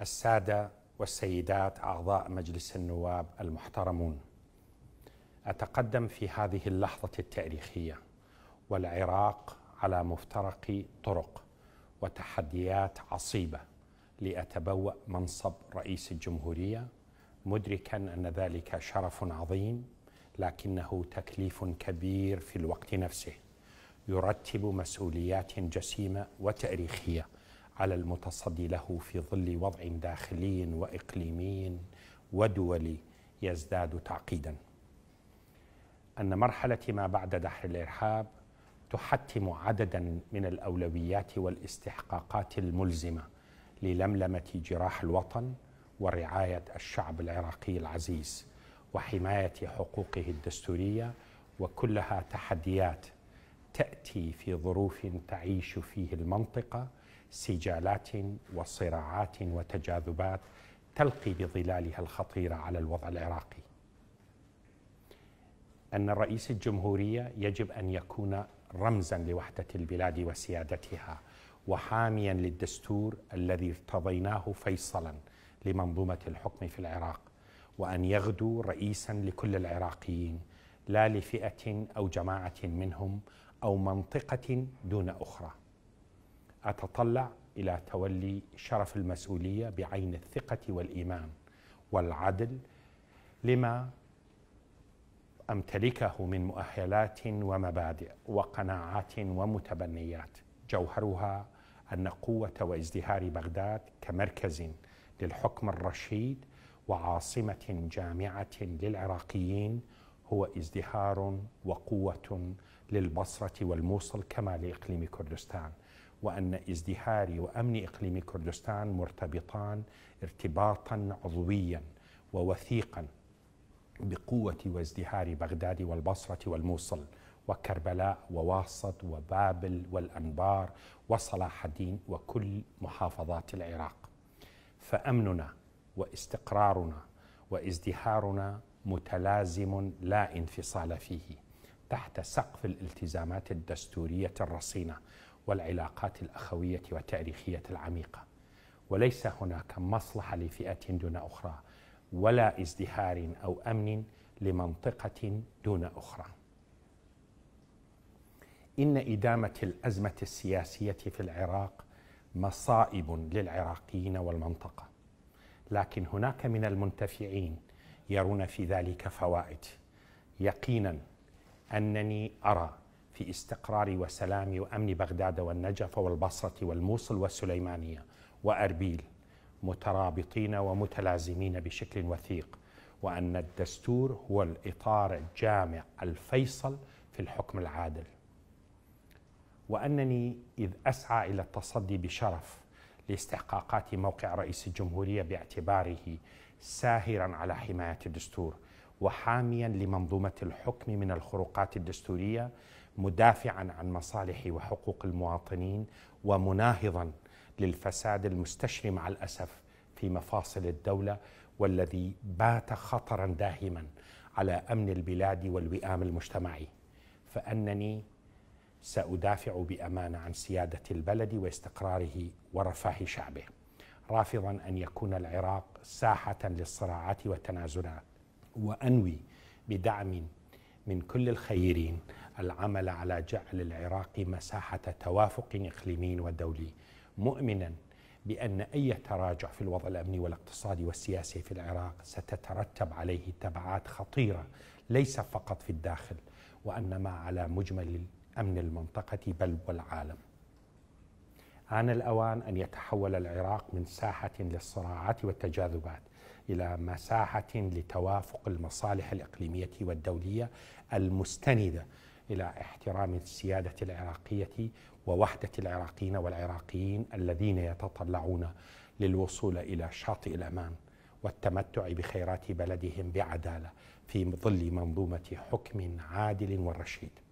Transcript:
الساده والسيدات اعضاء مجلس النواب المحترمون اتقدم في هذه اللحظه التاريخيه والعراق على مفترق طرق وتحديات عصيبه لاتبوا منصب رئيس الجمهوريه مدركا ان ذلك شرف عظيم لكنه تكليف كبير في الوقت نفسه يرتب مسؤوليات جسيمه وتاريخيه على المتصدي له في ظل وضع داخلي واقليمي ودولي يزداد تعقيدا ان مرحله ما بعد دحر الارهاب تحتم عددا من الاولويات والاستحقاقات الملزمه للملمه جراح الوطن ورعايه الشعب العراقي العزيز وحمايه حقوقه الدستوريه وكلها تحديات تاتي في ظروف تعيش فيه المنطقه سجالات وصراعات وتجاذبات تلقي بظلالها الخطيره على الوضع العراقي. ان رئيس الجمهوريه يجب ان يكون رمزا لوحده البلاد وسيادتها وحاميا للدستور الذي ارتضيناه فيصلا لمنظومه الحكم في العراق وان يغدو رئيسا لكل العراقيين لا لفئه او جماعه منهم او منطقه دون اخرى. أتطلع إلى تولي شرف المسؤولية بعين الثقة والإيمان والعدل لما أمتلكه من مؤهلات ومبادئ وقناعات ومتبنيات جوهرها أن قوة وازدهار بغداد كمركز للحكم الرشيد وعاصمة جامعة للعراقيين هو ازدهار وقوة للبصرة والموصل كما لإقليم كردستان وأن ازدهاري وأمن إقليم كردستان مرتبطان ارتباطا عضويا ووثيقا بقوة وازدهار بغداد والبصرة والموصل وكربلاء وواسط وبابل والأنبار وصلاح الدين وكل محافظات العراق فأمننا واستقرارنا وازدهارنا متلازم لا انفصال فيه تحت سقف الالتزامات الدستورية الرصينة والعلاقات الأخوية والتاريخية العميقة وليس هناك مصلحة لفئة دون أخرى ولا ازدهار أو أمن لمنطقة دون أخرى إن إدامة الأزمة السياسية في العراق مصائب للعراقيين والمنطقة لكن هناك من المنتفعين يرون في ذلك فوائد يقينا أنني أرى في استقرار وسلام وامن بغداد والنجف والبصره والموصل والسليمانيه واربيل مترابطين ومتلازمين بشكل وثيق وان الدستور هو الاطار الجامع الفيصل في الحكم العادل وانني اذ اسعى الى التصدي بشرف لاستحقاقات موقع رئيس الجمهوريه باعتباره ساهرا على حمايه الدستور وحاميا لمنظومه الحكم من الخروقات الدستوريه مدافعا عن مصالح وحقوق المواطنين ومناهضا للفساد المستشري مع الاسف في مفاصل الدوله والذي بات خطرا داهما على امن البلاد والوئام المجتمعي فانني سادافع بامانه عن سياده البلد واستقراره ورفاه شعبه رافضا ان يكون العراق ساحه للصراعات والتنازلات وانوي بدعم من كل الخيرين العمل على جعل العراق مساحة توافق إقليمي ودولي مؤمنا بأن أي تراجع في الوضع الأمني والاقتصادي والسياسي في العراق ستترتب عليه تبعات خطيرة ليس فقط في الداخل وإنما على مجمل أمن المنطقة بل والعالم آن الأوان أن يتحول العراق من ساحة للصراعات والتجاذبات إلى مساحة لتوافق المصالح الإقليمية والدولية المستندة إلى احترام السيادة العراقية ووحدة العراقيين والعراقيين الذين يتطلعون للوصول إلى شاطئ الأمان والتمتع بخيرات بلدهم بعدالة في ظل منظومة حكم عادل ورشيد